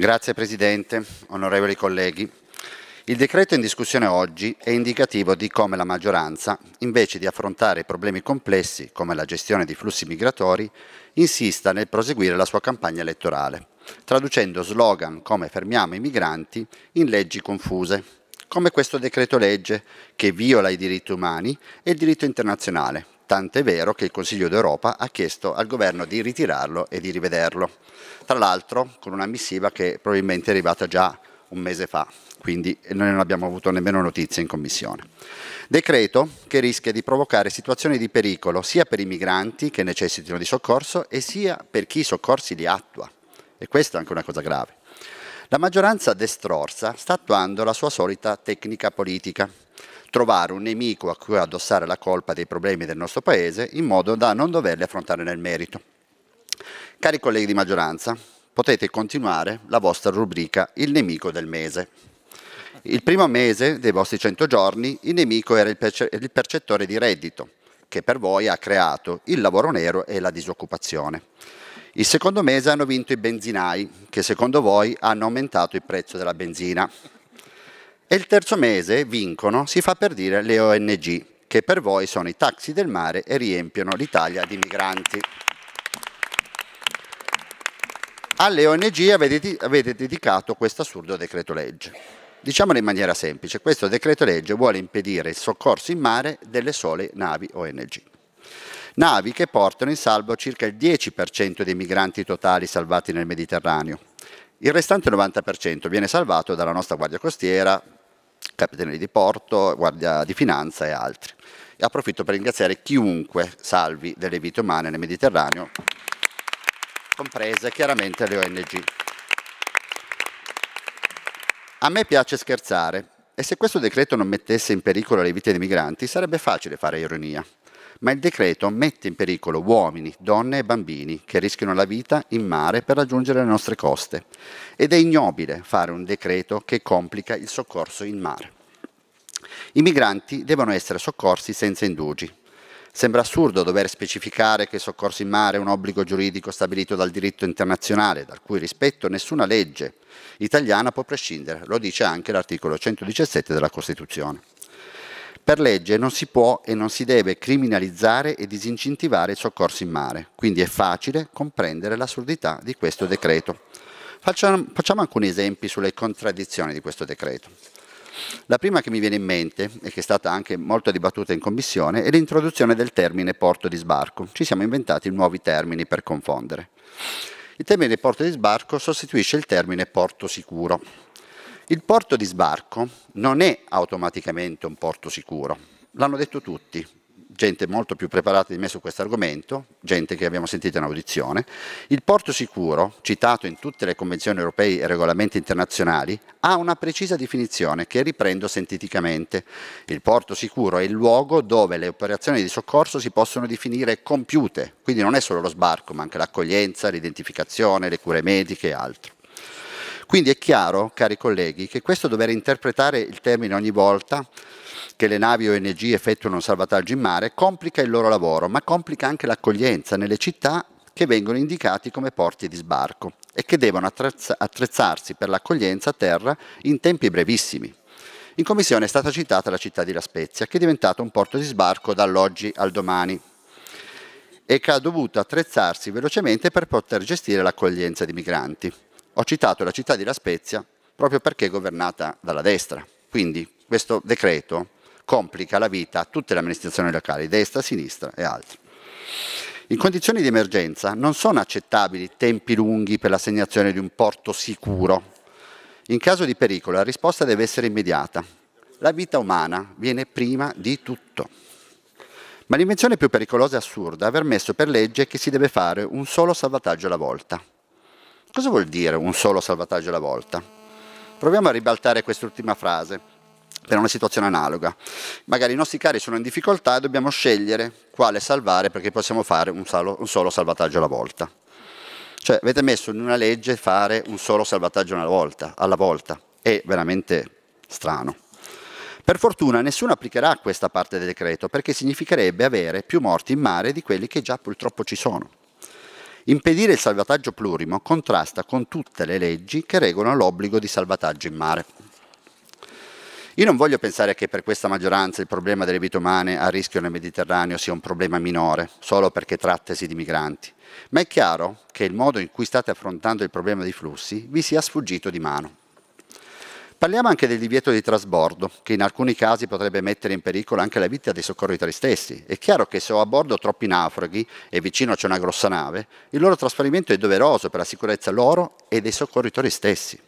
Grazie Presidente, onorevoli colleghi. Il decreto in discussione oggi è indicativo di come la maggioranza, invece di affrontare problemi complessi come la gestione di flussi migratori, insista nel proseguire la sua campagna elettorale, traducendo slogan come fermiamo i migranti in leggi confuse, come questo decreto legge che viola i diritti umani e il diritto internazionale, tant'è vero che il Consiglio d'Europa ha chiesto al governo di ritirarlo e di rivederlo, tra l'altro con una missiva che probabilmente è arrivata già un mese fa, quindi noi non abbiamo avuto nemmeno notizie in Commissione. Decreto che rischia di provocare situazioni di pericolo sia per i migranti che necessitano di soccorso e sia per chi i soccorsi li attua. E questa è anche una cosa grave. La maggioranza destrorsa sta attuando la sua solita tecnica politica, trovare un nemico a cui addossare la colpa dei problemi del nostro Paese in modo da non doverli affrontare nel merito. Cari colleghi di maggioranza, potete continuare la vostra rubrica Il nemico del mese. Il primo mese dei vostri 100 giorni il nemico era il, il percettore di reddito, che per voi ha creato il lavoro nero e la disoccupazione. Il secondo mese hanno vinto i benzinai, che secondo voi hanno aumentato il prezzo della benzina. E il terzo mese vincono, si fa per dire, le ONG, che per voi sono i taxi del mare e riempiono l'Italia di migranti. Alle ONG avete, avete dedicato questo assurdo decreto legge. Diciamolo in maniera semplice, questo decreto legge vuole impedire il soccorso in mare delle sole navi ONG navi che portano in salvo circa il 10% dei migranti totali salvati nel Mediterraneo. Il restante 90% viene salvato dalla nostra Guardia Costiera, capitani di porto, guardia di finanza e altri. E approfitto per ringraziare chiunque salvi delle vite umane nel Mediterraneo, comprese chiaramente le ONG. A me piace scherzare e se questo decreto non mettesse in pericolo le vite dei migranti sarebbe facile fare ironia ma il decreto mette in pericolo uomini, donne e bambini che rischiano la vita in mare per raggiungere le nostre coste. Ed è ignobile fare un decreto che complica il soccorso in mare. I migranti devono essere soccorsi senza indugi, Sembra assurdo dover specificare che il soccorso in mare è un obbligo giuridico stabilito dal diritto internazionale, dal cui rispetto nessuna legge italiana può prescindere, lo dice anche l'articolo 117 della Costituzione. Per legge non si può e non si deve criminalizzare e disincentivare i soccorsi in mare, quindi è facile comprendere l'assurdità di questo decreto. Facciamo, alcuni esempi sulle contraddizioni di questo decreto. La prima che mi viene in mente e che è stata anche molto dibattuta in commissione è l'introduzione del termine porto di sbarco. Ci siamo inventati nuovi termini per confondere. Il termine porto di sbarco sostituisce il termine porto sicuro. Il porto di sbarco non è automaticamente un porto sicuro, l'hanno detto tutti, gente molto più preparata di me su questo argomento, gente che abbiamo sentito in audizione. Il porto sicuro, citato in tutte le convenzioni europee e regolamenti internazionali, ha una precisa definizione che riprendo sentiticamente. Il porto sicuro è il luogo dove le operazioni di soccorso si possono definire compiute, quindi non è solo lo sbarco, ma anche l'accoglienza, l'identificazione, le cure mediche e altro. Quindi è chiaro, cari colleghi, che questo dover interpretare il termine ogni volta che le navi ONG effettuano un salvataggio in mare complica il loro lavoro, ma complica anche l'accoglienza nelle città che vengono indicati come porti di sbarco e che devono attrezzarsi per l'accoglienza a terra in tempi brevissimi. In commissione è stata citata la città di La Spezia, che è diventata un porto di sbarco dall'oggi al domani e che ha dovuto attrezzarsi velocemente per poter gestire l'accoglienza di migranti. Ho citato la città di La Spezia proprio perché è governata dalla destra. Quindi questo decreto complica la vita a tutte le amministrazioni locali, destra, sinistra e altri. In condizioni di emergenza non sono accettabili tempi lunghi per l'assegnazione di un porto sicuro. In caso di pericolo la risposta deve essere immediata. La vita umana viene prima di tutto. Ma l'invenzione più pericolosa e assurda è aver messo per legge che si deve fare un solo salvataggio alla volta. Cosa vuol dire un solo salvataggio alla volta? Proviamo a ribaltare quest'ultima frase per una situazione analoga. Magari i nostri cari sono in difficoltà e dobbiamo scegliere quale salvare perché possiamo fare un, salo, un solo salvataggio alla volta. Cioè avete messo in una legge fare un solo salvataggio alla volta, alla volta. È veramente strano. Per fortuna nessuno applicherà questa parte del decreto perché significherebbe avere più morti in mare di quelli che già purtroppo ci sono. Impedire il salvataggio plurimo contrasta con tutte le leggi che regolano l'obbligo di salvataggio in mare. Io non voglio pensare che per questa maggioranza il problema delle vite umane a rischio nel Mediterraneo sia un problema minore, solo perché trattasi di migranti, ma è chiaro che il modo in cui state affrontando il problema dei flussi vi sia sfuggito di mano. Parliamo anche del divieto di trasbordo, che in alcuni casi potrebbe mettere in pericolo anche la vita dei soccorritori stessi. È chiaro che se ho a bordo troppi naufraghi e vicino c'è una grossa nave, il loro trasferimento è doveroso per la sicurezza loro e dei soccorritori stessi.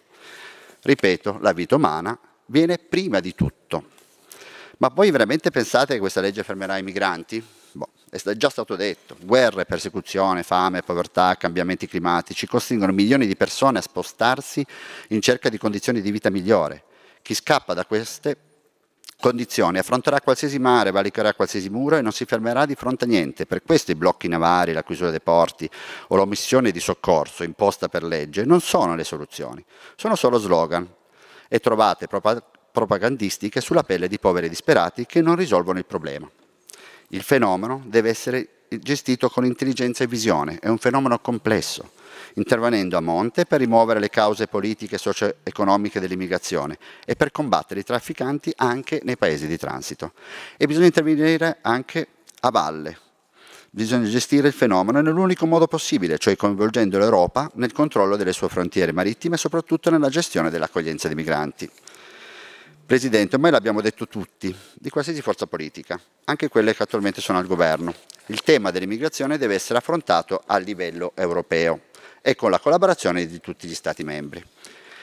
Ripeto, la vita umana viene prima di tutto. Ma voi veramente pensate che questa legge fermerà i migranti? Boh, è già stato detto, guerre, persecuzione, fame, povertà, cambiamenti climatici costringono milioni di persone a spostarsi in cerca di condizioni di vita migliore. Chi scappa da queste condizioni affronterà qualsiasi mare, valicherà qualsiasi muro e non si fermerà di fronte a niente. Per questo i blocchi navari, la chiusura dei porti o l'omissione di soccorso imposta per legge non sono le soluzioni, sono solo slogan e trovate propagandistiche sulla pelle di poveri disperati che non risolvono il problema. Il fenomeno deve essere gestito con intelligenza e visione, è un fenomeno complesso, intervenendo a monte per rimuovere le cause politiche e socio-economiche dell'immigrazione e per combattere i trafficanti anche nei paesi di transito. E bisogna intervenire anche a valle. Bisogna gestire il fenomeno nell'unico modo possibile, cioè coinvolgendo l'Europa nel controllo delle sue frontiere marittime e soprattutto nella gestione dell'accoglienza dei migranti. Presidente, ormai l'abbiamo detto tutti, di qualsiasi forza politica, anche quelle che attualmente sono al governo. Il tema dell'immigrazione deve essere affrontato a livello europeo e con la collaborazione di tutti gli Stati membri.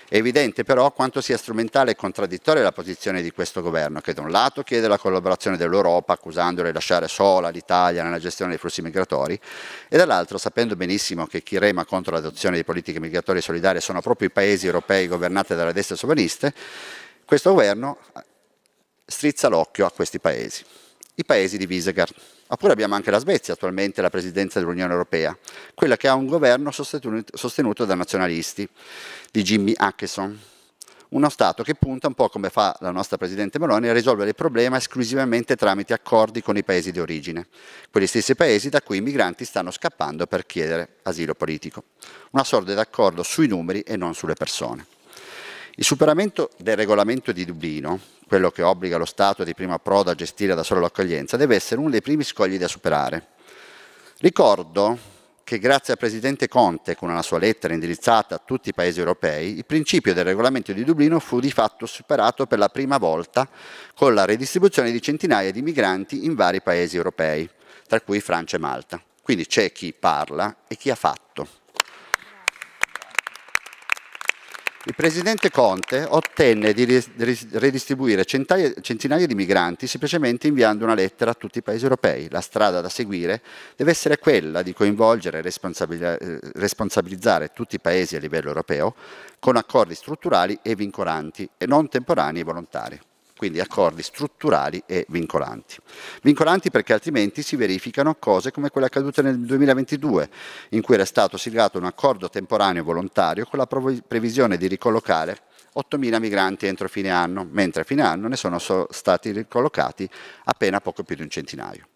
È evidente però quanto sia strumentale e contraddittoria la posizione di questo governo, che da un lato chiede la collaborazione dell'Europa, accusandola di lasciare sola l'Italia nella gestione dei flussi migratori, e dall'altro, sapendo benissimo che chi rema contro l'adozione di politiche migratorie solidarie sono proprio i paesi europei governati dalla destra sovraniste, questo governo eh, strizza l'occhio a questi paesi, i paesi di Visegrad. Oppure abbiamo anche la Svezia, attualmente la presidenza dell'Unione Europea, quella che ha un governo sostenuto da nazionalisti di Jimmy Acheson, uno Stato che punta un po' come fa la nostra Presidente Meloni a risolvere il problema esclusivamente tramite accordi con i paesi di origine, quegli stessi paesi da cui i migranti stanno scappando per chiedere asilo politico. Una sorta d'accordo sui numeri e non sulle persone. Il superamento del regolamento di Dublino, quello che obbliga lo Stato di prima approdo a gestire da solo l'accoglienza, deve essere uno dei primi scogli da superare. Ricordo che grazie al Presidente Conte, con una sua lettera indirizzata a tutti i Paesi europei, il principio del regolamento di Dublino fu di fatto superato per la prima volta con la redistribuzione di centinaia di migranti in vari Paesi europei, tra cui Francia e Malta. Quindi c'è chi parla e chi ha fatto. Il presidente Conte ottenne di redistribuire centinaia, di migranti semplicemente inviando una lettera a tutti i paesi europei. La strada da seguire deve essere quella di coinvolgere e eh, responsabilizzare tutti i paesi a livello europeo con accordi strutturali e vincolanti e non temporanei e volontari quindi accordi strutturali e vincolanti. Vincolanti perché altrimenti si verificano cose come quelle accadute nel 2022, in cui era stato siglato un accordo temporaneo volontario con la previsione di ricollocare 8.000 migranti entro fine anno, mentre a fine anno ne sono stati ricollocati appena poco più di un centinaio.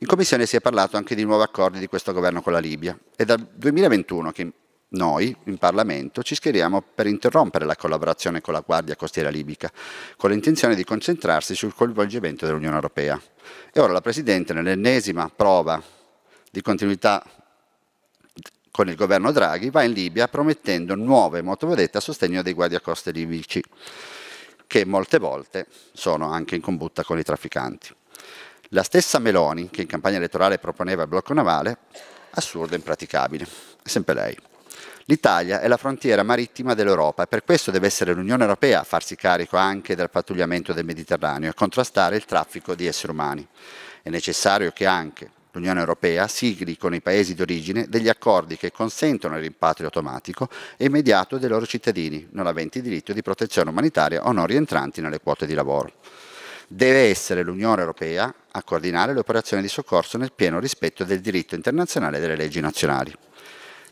In Commissione si è parlato anche di nuovi accordi di questo governo con la Libia. È dal 2021 che noi in Parlamento ci schieriamo per interrompere la collaborazione con la Guardia Costiera Libica, con l'intenzione di concentrarsi sul coinvolgimento dell'Unione Europea. E ora la Presidente, nell'ennesima prova di continuità con il governo Draghi, va in Libia promettendo nuove motovedette a sostegno dei guardiacoste libici, che molte volte sono anche in combutta con i trafficanti. La stessa Meloni, che in campagna elettorale proponeva il blocco navale, assurda e impraticabile, sempre lei. L'Italia è la frontiera marittima dell'Europa e per questo deve essere l'Unione Europea a farsi carico anche del pattugliamento del Mediterraneo e contrastare il traffico di esseri umani. È necessario che anche l'Unione Europea sigli con i paesi d'origine degli accordi che consentono il rimpatrio automatico e immediato dei loro cittadini non aventi diritto di protezione umanitaria o non rientranti nelle quote di lavoro. Deve essere l'Unione Europea a coordinare le operazioni di soccorso nel pieno rispetto del diritto internazionale e delle leggi nazionali.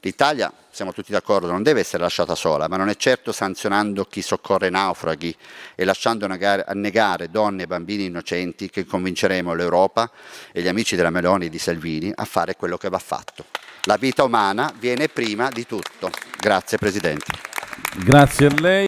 L'Italia, siamo tutti d'accordo, non deve essere lasciata sola, ma non è certo sanzionando chi soccorre naufraghi e lasciando annegare donne e bambini innocenti che convinceremo l'Europa e gli amici della Meloni e di Salvini a fare quello che va fatto. La vita umana viene prima di tutto. Grazie Presidente. Grazie a lei.